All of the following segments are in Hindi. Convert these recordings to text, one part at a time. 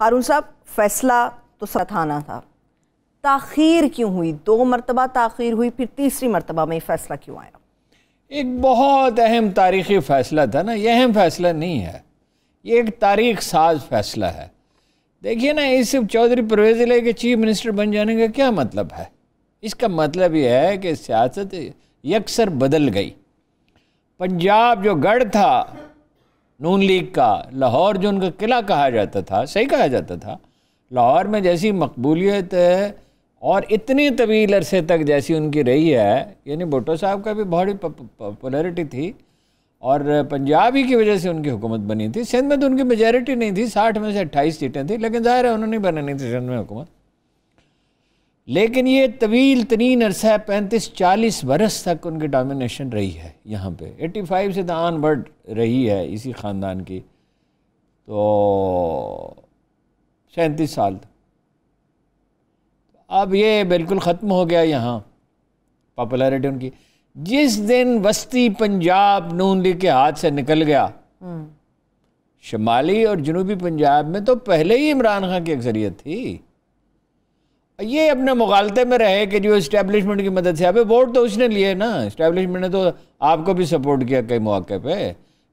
हारून साहब फैसला तो सथाना था ताखीर क्यों हुई दो मरतबा ताखीर हुई फिर तीसरी मरतबा में फ़ैसला क्यों आया एक बहुत अहम तारीख़ी फ़ैसला था ना ये अहम फ़ैसला नहीं है ये एक तारीख साज फ़ैसला है देखिए ना इस चौधरी परवेज़ अली के चीफ मिनिस्टर बन जाने का क्या मतलब है इसका मतलब यह है कि सियासत यकसर बदल गई पंजाब जो गढ़ था नून लीग का लाहौर जो उनका किला कहा जाता था सही कहा जाता था लाहौर में जैसी मकबूलियत और इतनी तवील अरसे तक जैसी उनकी रही है यानी भुट्टो साहब का भी बहुत ही पॉपुलरिटी थी और पंजाब ही की वजह से उनकी हुकूमत बनी थी सिंध में तो उनकी मेजोरिटी नहीं थी साठ में से अट्ठाईस सीटें थी लेकिन ज़ाहिर है उन्होंने बनानी थी सिंध में हुकूमत लेकिन ये तवील तरीन अरसा पैंतीस चालीस बरस तक उनकी डोमिनेशन रही है यहाँ पे एटी फाइव से दान तो बर्ड रही है इसी ख़ानदान की तो सैंतीस साल तक अब ये बिल्कुल ख़त्म हो गया यहाँ पॉपुलरिटी उनकी जिस दिन वस्ती पंजाब नून लीग के हाथ से निकल गया हम्म। शुमाली और जनूबी पंजाब में तो पहले ही इमरान खान की अक्सरियत थी ये अपने मुगालते में रहे कि जो इस्टेब्लिशमेंट की मदद से अबे वोट तो उसने लिए ना इस्टेब्लिशमेंट ने तो आपको भी सपोर्ट किया कई मौके पे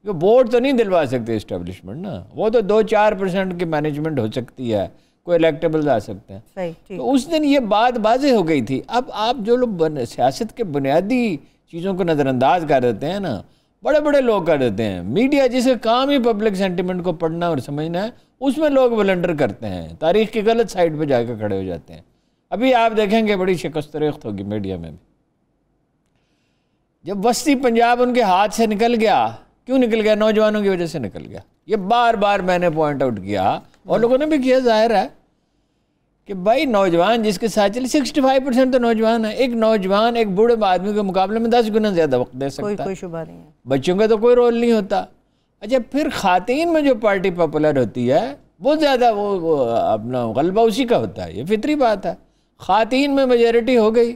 जो वोट तो नहीं दिलवा सकते इस्टेब्लिशमेंट ना वो तो दो चार परसेंट की मैनेजमेंट हो सकती है कोई इलेक्टेबल आ सकते हैं तो उस दिन ये बात बाजे हो गई थी अब आप जो लोग सियासत के बुनियादी चीज़ों को नज़रअंदाज कर देते हैं ना बड़े बड़े लोग कर देते हैं मीडिया जिसे काम ही पब्लिक सेंटिमेंट को पढ़ना और समझना है उसमें लोग वलेंडर करते हैं तारीख की गलत साइड पर जाकर खड़े हो जाते हैं अभी आप देखेंगे बड़ी शिकस्त रेख्त होगी मीडिया में भी जब वस्ती पंजाब उनके हाथ से निकल गया क्यों निकल गया नौजवानों की वजह से निकल गया ये बार बार मैंने पॉइंट आउट किया और लोगों ने भी किया जाहिर है कि भाई नौजवान जिसके साथ चले सिक्सटी फाइव परसेंट तो नौजवान है एक नौजवान एक बूढ़े आदमी के मुकाबले में दस गुना ज़्यादा वक्त दे सकता कोई, कोई नहीं है बच्चों का तो कोई रोल नहीं होता अच्छा फिर खातन में जो पार्टी पॉपुलर होती है वो ज़्यादा वो, वो अपना गलबा उसी का होता है ये फितरी बात है ख़ातन में मेजोरिटी हो गई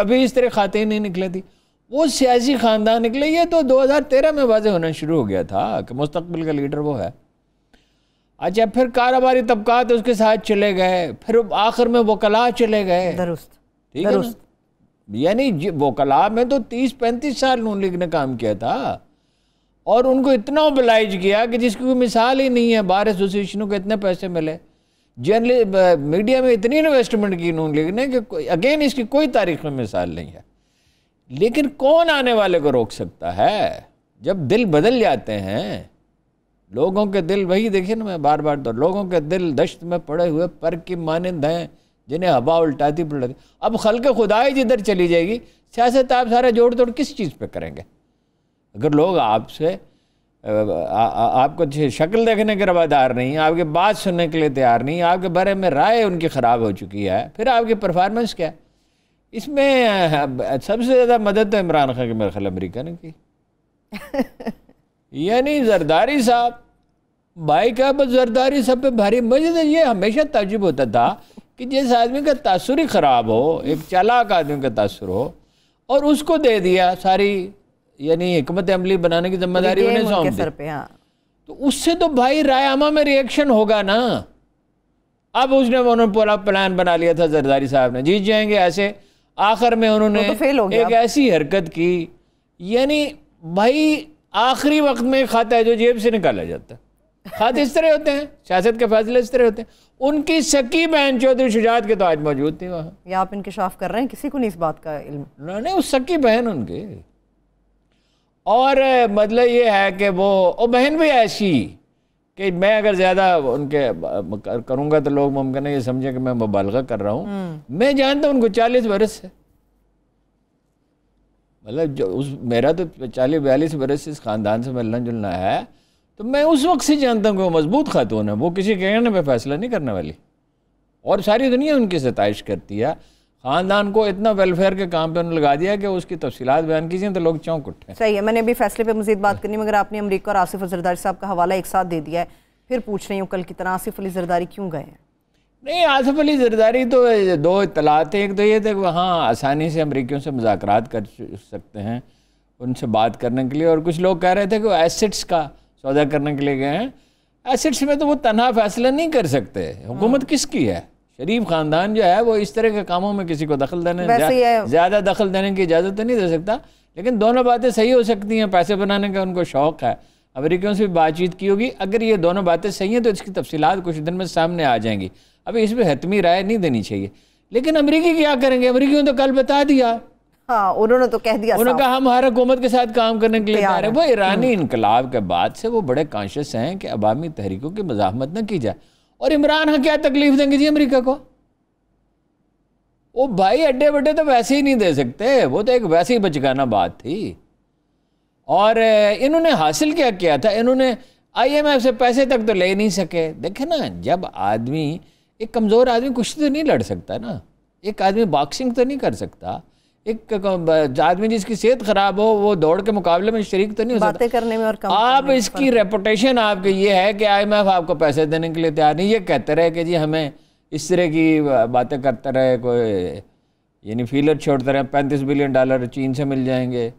कभी इस तरह ख़ातन नहीं निकले थी वो सियासी ख़ानदान निकले ये तो 2013 में वाजे होना शुरू हो गया था कि मुस्तबिल का लीडर वो है अच्छा फिर कारोबारी तो उसके साथ चले गए फिर आखिर में कला चले गए ठीक है यानी वो कला में तो तीस पैंतीस साल नून लीग ने काम किया था और उनको इतना ओबलाइज किया कि जिसकी कोई मिसाल ही नहीं है बार एसोसिएशनों को इतने पैसे मिले जर्नल मीडिया uh, में इतनी इन्वेस्टमेंट की नून लीग ने कि अगेन इसकी कोई तारीख में मिसाल नहीं है लेकिन कौन आने वाले को रोक सकता है जब दिल बदल जाते हैं लोगों के दिल वही देखिए ना मैं बार बार तो लोगों के दिल दश्त में पड़े हुए पर की मानंद हैं जिन्हें हवा उल्टाती पलटती अब खल के खुदाई जिधर चली जाएगी सियासत आप सारा जोड़ तोड़ किस चीज़ पे करेंगे अगर लोग आपसे आपको शक्ल देखने के रवादार नहीं आपके बात सुनने के लिए तैयार नहीं आपके बारे में राय उनकी ख़राब हो चुकी है फिर आपकी परफॉर्मेंस क्या इसमें सबसे ज़्यादा मदद तो इमरान खान के मेरे ख्याल अमरीका ने की यानी जरदारी साहब भाई का बस जरदारी साहब पे भारी मुझे ये हमेशा तजुब होता था कि जिस आदमी का तासुर ही ख़राब हो एक चालाक आदमी का तासुर हो और उसको दे दिया सारी यानी हमत अमली बनाने की जिम्मेदारी उन्हें सौंप दी हाँ। तो उससे तो भाई रायामा में रिएक्शन होगा ना अब उसने उन्होंने पूरा प्लान बना लिया था जरदारी साहब ने जीत जाएंगे ऐसे आखिर में उन्होंने तो, तो एक ऐसी हरकत की यानी भाई आखिरी वक्त में खाता है जो जेब से निकाला जाता है खाते इस तरह होते हैं सियासत के फैसले इस तरह होते हैं उनकी सकी बहन चौधरी शुजात के तो आज मौजूद थी वहाँ या आप इनकशाफ कर रहे हैं किसी को नहीं इस बात का इल्म नहीं उस सकी बहन उनके और मतलब ये है कि वो ओ बहन भी ऐसी कि मैं अगर ज़्यादा उनके करूँगा तो लोग मुमकिन है ये समझें कि मैं मुबालगा कर रहा हूँ हम्म। मैं जानता हूँ उनको चालीस बरस है मतलब जो उस मेरा तो चालीस बयालीस बरस से इस ख़ानदान से मिलना जुलना है तो मैं उस वक्त से जानता हूँ कि वो मजबूत खातून है वो किसी कहने पर फैसला नहीं करने वाली और सारी दुनिया उनकी सतश करती है खानदान को इतना वेलफेयर के काम पे उन्होंने लगा दिया कि उसकी तफसीत बयान कीजिए तो लोग चौंक उठे सही है मैंने अभी फैसले पे मजीद बात करनी मगर आपने अमरीका और आसिफ जरदारी साहब का हवाला एक साथ दे दिया है फिर पूछ रही हूँ कल की तरह आसिफ अली जरदारी क्यों गए हैं नहीं आसिफ अली जरदारी तो दो इतलात एक तो ये थे कि वहाँ आसानी से अमरीकियों से मुजात कर सकते हैं उनसे बात करने के लिए और कुछ लोग कह रहे थे कि वो एसिड्स का सौदा करने के लिए गए हैं एसिड्स में तो वो तनहा फैसला नहीं कर सकते हुकूमत हाँ। किसकी है शरीफ खानदान जो है वो इस तरह के कामों में किसी को दखल देने ज़्यादा दखल देने की इजाज़त तो नहीं दे सकता लेकिन दोनों बातें सही हो सकती हैं पैसे बनाने का उनको शौक़ है अमेरिकियों से भी बातचीत की होगी अगर ये दोनों बातें सही हैं तो इसकी तफसीत कुछ दिन में सामने आ जाएंगी अभी इसमें हतमी राय नहीं देनी चाहिए लेकिन अमरीकी क्या करेंगे अमरीकियों तो कल बता दिया हाँ उन्होंने तो कह दिया उन्होंने कहा हम हर हुकूमत के साथ काम करने के लिए तैयार है वो ईरानी हम्म। इनकलाब के बाद से वो बड़े कॉन्शियस हैं कि अवामी तहरीकों की मजामत न की जाए और इमरान हाँ क्या तकलीफ देंगे जी अमेरिका को वो भाई अड्डे बड्डे तो वैसे ही नहीं दे सकते वो तो एक वैसे ही बचकाना बात थी और इन्होंने हासिल क्या किया था इन्होंने आईएमएफ से पैसे तक तो ले नहीं सके देखे ना जब आदमी एक कमज़ोर आदमी कुछ तो नहीं लड़ सकता ना एक आदमी बॉक्सिंग तो नहीं कर सकता एक आदमी जिसकी सेहत खराब हो वो दौड़ के मुकाबले में शरीक तो नहीं हो सकता करने में और कम आप इसकी रेपुटेशन आपके ये है कि आई आपको पैसे देने के लिए तैयार नहीं ये कहते रहे कि जी हमें इस तरह की बातें करते रहे कोई यानी फीलर छोड़ते रहे पैंतीस बिलियन डॉलर चीन से मिल जाएंगे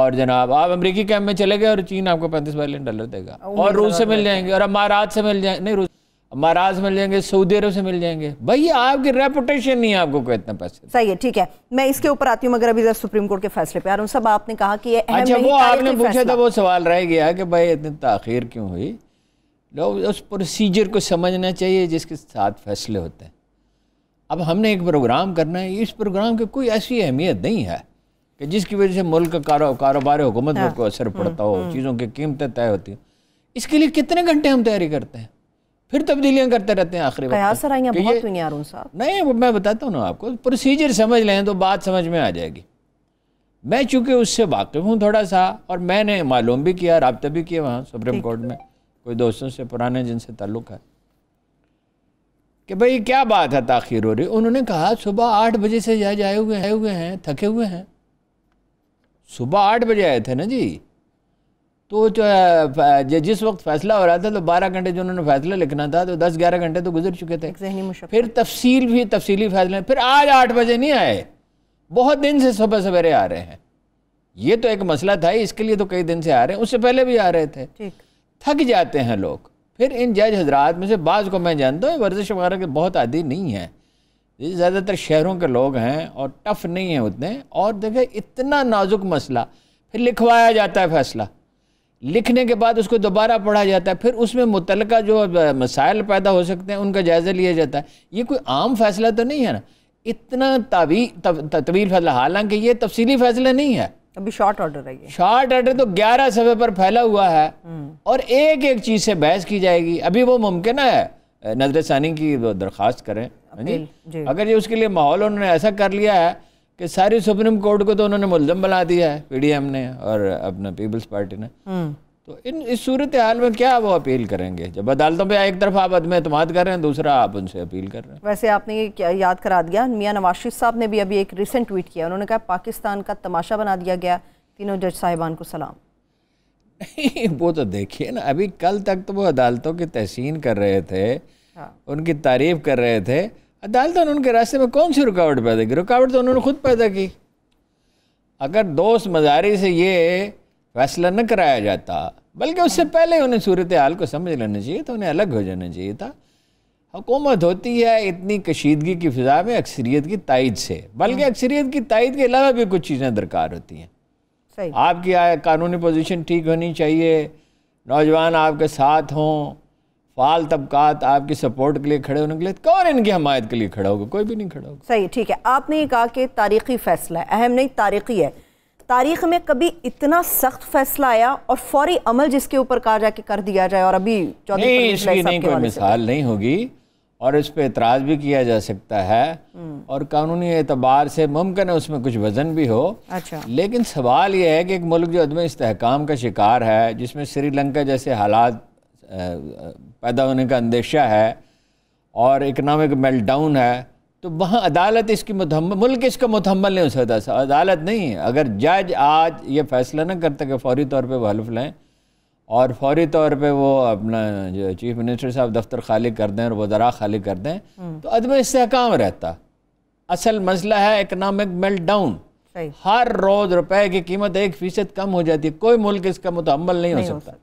और जनाब आप अमरीकी कैंप में चले गए और चीन आपको पैंतीस बिलियन डॉलर देगा और रूस से मिल जाएंगे और अमारात से मिल जाएंगे नहीं रूस महाराज मिल जाएंगे सऊदी अरब से मिल जाएंगे भाई आपकी रेपुटेशन नहीं है आपको को इतना पैसे सही है ठीक है मैं इसके ऊपर आती हूँ मगर अभी सुप्रीम कोर्ट के फैसले पे हूँ सब आपने कहा कि अच्छा वो आपने पूछा था वो सवाल रह गया कि भाई इतनी तखिर क्यों हुई लोग उस प्रोसीजर को समझना चाहिए जिसके साथ फैसले होते हैं अब हमने एक प्रोग्राम करना है इस प्रोग्राम की कोई ऐसी अहमियत नहीं है कि जिसकी वजह से मुल्क का कारो, कारोबार हुकूमत हाँ। पर असर हम्म, पड़ता हो हम्म। चीज़ों की कीमतें तय होती हैं इसके लिए कितने घंटे हम तैयारी करते हैं फिर तब्दीलियां करते रहते हैं आखिरी तो नहीं वो नहीं मैं बताता हूँ ना आपको प्रोसीजर समझ लें तो बात समझ में आ जाएगी मैं चूंकि उससे वाकिफ़ हूँ थोड़ा सा और मैंने मालूम भी किया रबता भी किया वहाँ सुप्रीम कोर्ट में कोई दोस्तों से पुराने जिनसे ताल्लुक़ है कि भाई क्या बात है ताखिर हो रही उन्होंने कहा सुबह आठ बजे से जज आए हुए आए हुए हैं थके हुए हैं सुबह आठ बजे आए थे ना जी तो जो जिस वक्त फैसला हो रहा था तो बारह घंटे जो उन्होंने फैसला लिखना था तो दस ग्यारह घंटे तो गुजर चुके थे फिर तफसील भी तफसीली फैसले फिर आज आठ बजे नहीं आए बहुत दिन से सुबह सवेरे आ रहे हैं ये तो एक मसला था इसके लिए तो कई दिन से आ रहे हैं उससे पहले भी आ रहे थे थक जाते हैं लोग फिर इन जज हजरात में से बाज़ को मैं जानता हूँ वर्जिश वगैरह के बहुत आदि नहीं है ज़्यादातर शहरों के लोग हैं और टफ नहीं हैं उतने और देखें इतना नाजुक मसला फिर लिखवाया जाता है फैसला लिखने के बाद उसको दोबारा पढ़ा जाता है फिर उसमें मुतल जो मसाइल पैदा हो सकते हैं उनका जायज़ा लिया जाता है ये कोई आम फैसला तो नहीं है ना इतना तवी तवील फैसला हालांकि ये तफसीली फैसला नहीं है अभी शॉर्ट ऑर्डर है शॉर्ट ऑर्डर तो ग्यारह सफ़े पर फैला हुआ है हम्म। और एक एक चीज़ से बहस की जाएगी अभी वो मुमकिन है नजर सानी की दरख्वास्त करें हाँ जी अगर ये उसके लिए माहौल उन्होंने ऐसा कर लिया है कि सारी सुप्रीम कोर्ट को तो उन्होंने मुलजम बना दिया है पीडीएम ने और अपना पीपल्स पार्टी ने हम्म। तो इन इस सूरत हाल में क्या वो अपील करेंगे जब अदालतों पे एक तरफ आप अदम अतमाद कर रहे हैं दूसरा आप उनसे अपील कर रहे हैं वैसे आपने ये याद करा दिया मियाँ नवाज शरीफ साहब ने भी अभी एक रिसेंट ट्वीट किया उन्होंने कहा पाकिस्तान का तमाशा बना दिया गया तीनों जज साहिबान को सलाम वो तो देखिए ना अभी कल तक तो वो अदालतों की तहसीन कर रहे थे हाँ। उनकी तारीफ कर रहे थे अदालतन उनके रास्ते में कौन सी रुकावट पैदा की रुकावट तो उन्होंने खुद पैदा की अगर दोस्त मजारी से ये फैसला न कराया जाता बल्कि उससे पहले उन्हें सूरत हाल को समझ लेना चाहिए तो उन्हें अलग हो जाना चाहिए था हुकूमत होती है इतनी कशीदगी की फ़िज़ा में अक्सरीत की तइज से बल्कि हम्म। अक्सरीत की तइज के अलावा भी कुछ चीज़ें दरकार होती हैं आपकी कानूनी पोजिशन ठीक होनी चाहिए नौजवान आपके साथ हों फाल तबकात आपकी सपोर्ट के लिए खड़े होने के लिए कौन इनकी हमायत के लिए खड़ा होगा कोई भी नहीं खड़ा होगा सही ठीक है आपने ये कहा कि तारीखी फ़ैसला है अहम नहीं तारीखी है तारीख में कभी इतना सख्त फैसला आया और फौरी अमल जिसके ऊपर कहा जाए कि कर दिया जाए और अभी नहीं इसकी नहीं कोई मिसाल नहीं होगी और इस पर एतराज़ भी किया जा सकता है हम्म। और कानूनी एतबार से मुमकिन है उसमें कुछ वजन भी हो अच्छा लेकिन सवाल यह है कि एक मुल्क जो अदम इसकाम का शिकार है जिसमें श्रीलंका जैसे हालात पैदा होने का अंदेशा है और इकनॉमिक मेल्टाउन है तो वहाँ अदालत इसकी मुतहमल मुल्क इसका मुतहमल नहीं हो सकता सा, अदालत नहीं अगर जज आज ये फैसला ना करता कि फौरी तौर पे वो हल्फ लें और फौरी तौर पे वो अपना जो चीफ मिनिस्टर साहब दफ्तर खाली कर दें और वजरा खाली कर दें हम्म। तो अदम इसकाम रहता असल मसला है इकनॉमिक मेल्ट डाउन हर रोज़ रुपए की कीमत एक फ़ीसद कम हो जाती है कोई मुल्क इसका मतम्मल नहीं, नहीं हो सकता